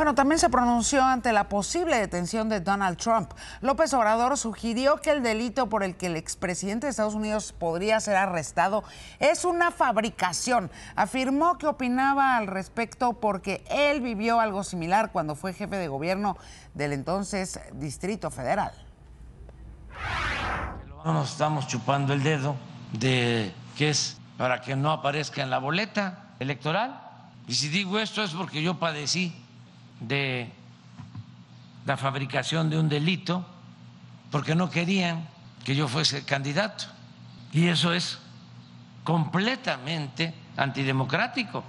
Bueno, también se pronunció ante la posible detención de Donald Trump. López Obrador sugirió que el delito por el que el expresidente de Estados Unidos podría ser arrestado es una fabricación. Afirmó que opinaba al respecto porque él vivió algo similar cuando fue jefe de gobierno del entonces Distrito Federal. No nos estamos chupando el dedo de que es para que no aparezca en la boleta electoral. Y si digo esto es porque yo padecí de la fabricación de un delito porque no querían que yo fuese candidato. Y eso es completamente antidemocrático.